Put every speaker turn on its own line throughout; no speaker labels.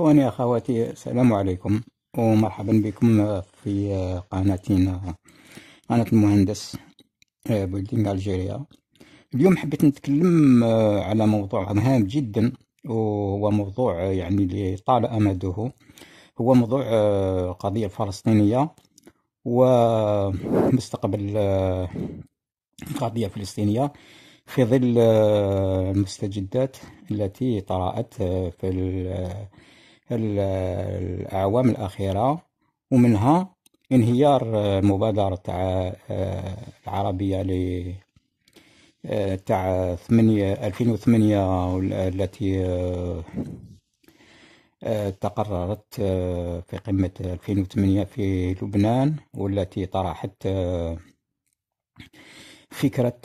إخواني أخواتي السلام عليكم ومرحبا بكم في قناتنا قناة المهندس آه، بولدينغ ألجيريا اليوم حبيت نتكلم آه، على موضوع هام جدا وهو موضوع آه، يعني اللي طال أمده هو موضوع قضية فلسطينية ومستقبل قضية فلسطينية في ظل المستجدات التي طرأت في الأعوام الأخيرة ومنها انهيار آه، مبادرة تاع آه، العربية ل آه، تاع 8 2008 التي تقررت في قمة 2008 في لبنان والتي طرحت فكرة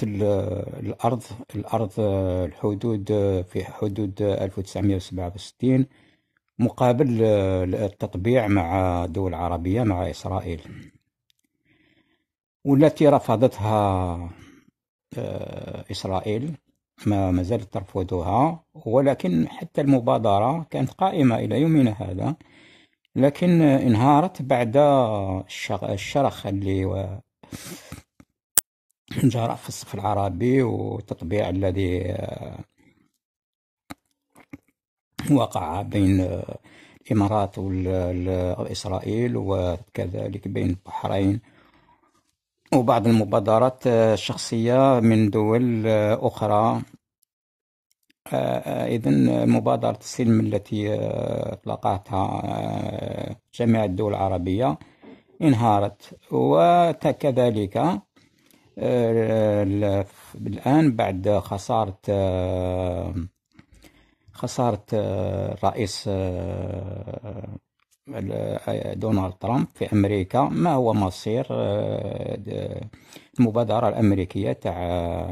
الأرض الأرض الحدود في حدود 1967 مقابل آه، التطبيع مع دول عربية مع إسرائيل والتي رفضتها آه، إسرائيل ما مازالت ترفضها ولكن حتى المبادرة كانت قائمة إلى يومنا هذا لكن انهارت بعد الشرخ اللي جرى في الصف العربي والتطبيع الذي آه، وقع بين آه، الإمارات وإسرائيل آه، وكذلك بين البحرين وبعض المبادرات آه، الشخصية من دول أخرى إذا مبادرة السلم التي أطلقتها جميع الدول العربية انهارت وكذلك الآن بعد خسارة خسارة الرئيس آه، آه، آه، دونالد ترامب في أمريكا ما هو مصير المبادرة الأمريكية تاع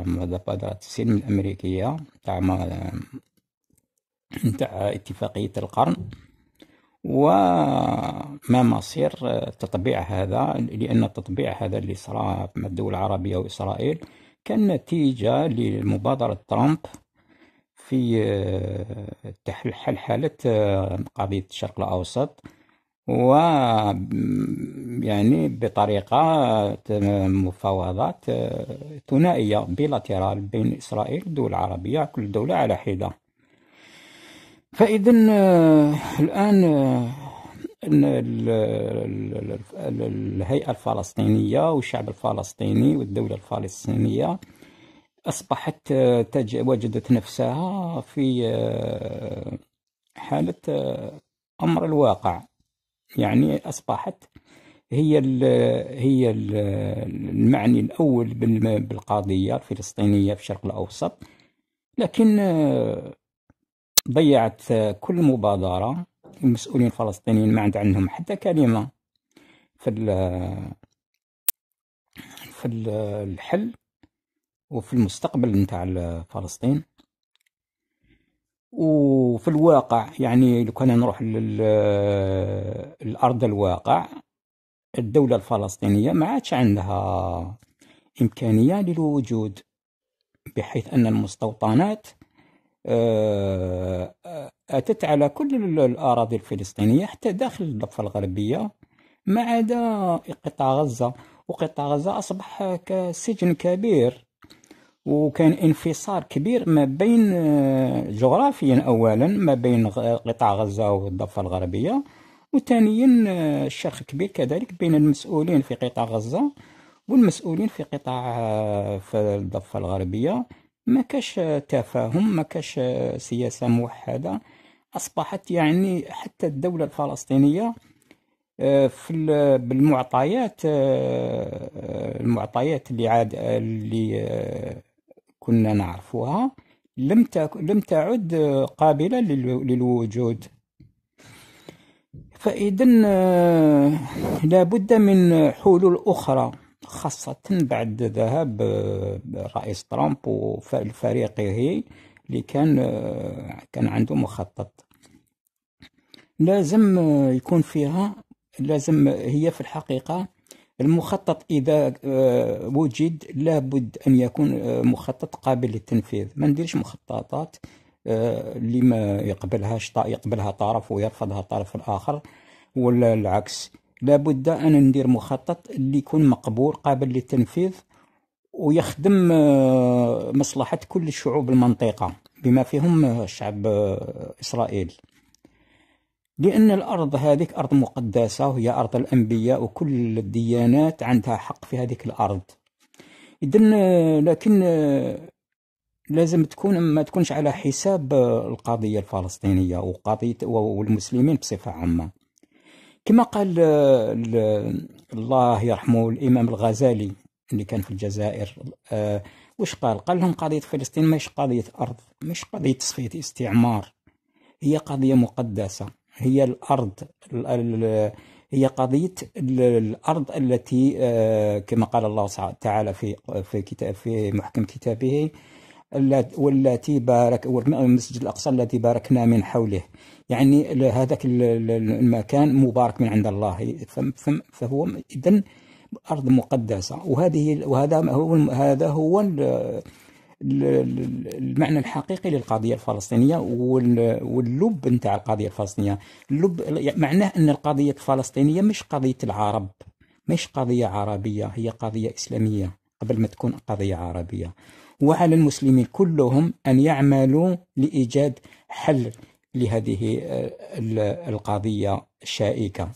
مبادرة السلم الأمريكية تاع تاع اتفاقية القرن وما مصير تطبيع هذا لأن التطبيع هذا اللي صرا مع الدول العربية وإسرائيل كان نتيجة لمبادرة ترامب في آه، حل حالة آه، قضية الشرق الأوسط و يعني بطريقة آه، مفاوضات ثنائية بيلاترال بين إسرائيل والدول العربية كل دولة على حدة فإذا الآن الهيئة الفلسطينية والشعب الفلسطيني والدولة الفلسطينية أصبحت آه، تج... وجدت نفسها في آه، حالة آه، أمر الواقع يعني أصبحت هي ال هي ال المعني الأول بالقضية الفلسطينية في الشرق الأوسط لكن ضيعت كل مبادرة المسؤولين الفلسطينيين ما عند عندهم حتى كلمة في في الحل وفي المستقبل نتاع فلسطين وفي الواقع يعني لو كان نروح للأرض الواقع الدولة الفلسطينية ما عادش عندها إمكانية للوجود بحيث أن المستوطنات آه، أتت على كل الأراضي الفلسطينية حتى داخل الضفة الغربية ما عدا قطاع غزة وقطاع غزة أصبح كسجن كبير وكان انفصال كبير ما بين آه، جغرافيا اولا ما بين قطاع غزه والضفه الغربيه وثانيا آه، شرخ كبير كذلك بين المسؤولين في قطاع غزه والمسؤولين في قطاع آه، في الضفه الغربيه ما كاش تفاهم ما كاش سياسه موحده اصبحت يعني حتى الدوله الفلسطينيه في بالمعطيات المعطيات اللي عاد اللي كنا نعرفها لم لم تعد قابلة للوجود فإذا آه، لابد من حلول أخرى خاصة بعد ذهاب آه، الرئيس ترامب وفريقه اللي كان آه، كان عنده مخطط لازم يكون فيها لازم هي في الحقيقة المخطط إذا آه، وجد لابد أن يكون آه، مخطط قابل للتنفيذ ما نديرش مخططات اللي آه، ما يقبلهاش يقبلها طرف ويرفضها الطرف الآخر ولا العكس لابد أن ندير مخطط اللي يكون مقبول قابل للتنفيذ ويخدم مصلحة كل شعوب المنطقة بما فيهم الشعب إسرائيل لأن الأرض هذه أرض مقدسة وهي أرض الأنبياء وكل الديانات عندها حق في هذه الأرض إذن لكن لازم تكون ما تكونش على حساب القضية الفلسطينية وقضية والمسلمين بصفة عامة كما قال الله يرحمه الإمام الغزالي اللي كان في الجزائر آه، وش قال قال لهم قضية فلسطين مش قضية أرض مش قضية تصفية استعمار هي قضية مقدسة هي الأرض هي قضية الأرض التي آه، كما قال الله تعالى في في كتاب في محكم كتابه والتي بارك والمسجد الأقصى الذي باركنا من حوله يعني هذاك المكان مبارك من عند الله فهو إذا أرض مقدسة وهذه وهذا هو هذا هو المعنى الحقيقي للقضية الفلسطينية واللب نتاع القضية الفلسطينية اللب معناه أن القضية الفلسطينية مش قضية العرب مش قضية عربية هي قضية إسلامية قبل ما تكون قضية عربية وعلى المسلمين كلهم أن يعملوا لإيجاد حل لهذه آه، القضية الشائكة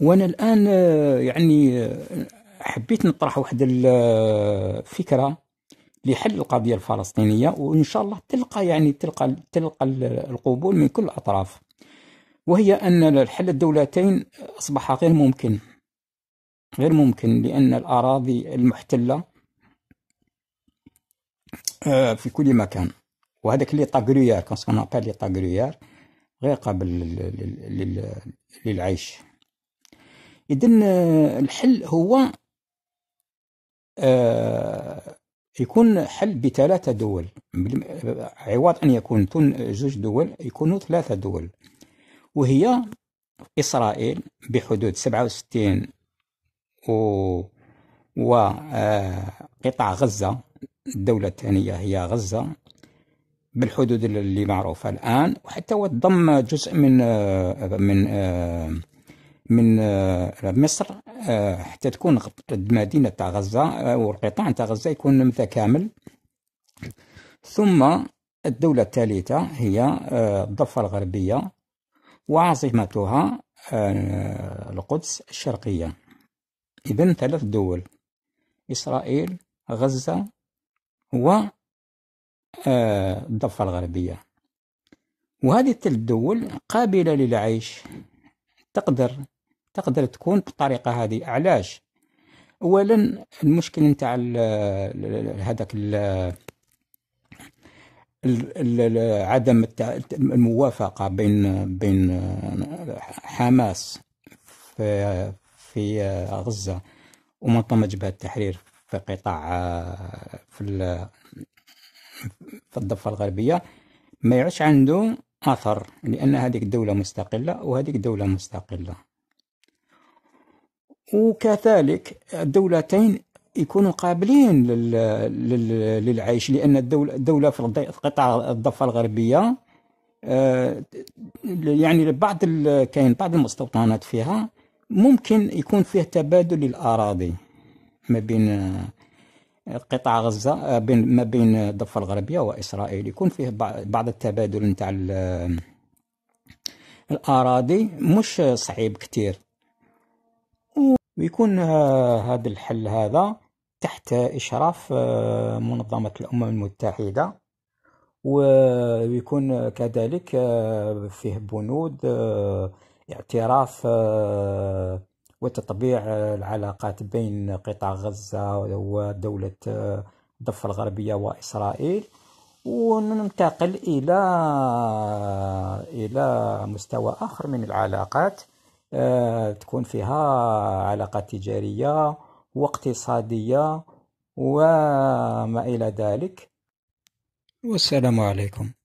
وأنا الآن آه، يعني آه، حبيت نطرح واحد الفكرة لحل القضيه الفلسطينيه وان شاء الله تلقى يعني تلقى تلقى القبول من كل الاطراف وهي ان حل الدولتين اصبح غير ممكن غير ممكن لان الاراضي المحتله آه، في كل مكان وهذاك لي طاغريار كون ابال لي طاغريار غير قابل للعيش اذا آه، الحل هو آه، يكون حل بثلاثة دول عوض أن يكون زوج دول يكونوا ثلاثة دول وهي إسرائيل بحدود سبعة وستين و وقطاع غزة الدولة الثانية هي غزة بالحدود اللي معروفة الآن وحتى وتضم جزء من من آه، من مصر آه، حتى تكون مدينة تاع غزة آه، والقطاع تاع غزة يكون متكامل ثم الدولة الثالثة هي الضفة الغربية وعاصمتها القدس الشرقية إذن ثلاث دول إسرائيل غزة والضفة الغربية وهذه الثلاث دول قابلة للعيش تقدر تقدر تكون بالطريقه هذه علاش اولا المشكل نتاع هذاك عدم الموافقه بين بين حماس في في غزه ومنظمه جبهه التحرير في قطاع في في الضفه الغربيه ما يعش عنده أثر لأن هذيك الدولة مستقلة وهذيك دولة مستقلة وكذلك الدولتين يكونوا قابلين للعيش لأن الدولة, في قطاع الضفة الغربية آه، يعني بعض كاين بعض المستوطنات فيها ممكن يكون فيه تبادل الأراضي ما بين قطاع غزة آه، بين ما بين الضفة الغربية وإسرائيل يكون فيه بعض التبادل نتاع الأراضي مش صعيب كتير ويكون آه، هذا الحل هذا تحت إشراف آه، منظمة الأمم المتحدة ويكون كذلك فيه بنود اعتراف وتطبيع العلاقات بين قطاع غزة ودولة الضفة الغربية وإسرائيل وننتقل إلى إلى مستوى آخر من العلاقات آه، تكون فيها علاقات تجارية واقتصادية وما إلى ذلك والسلام عليكم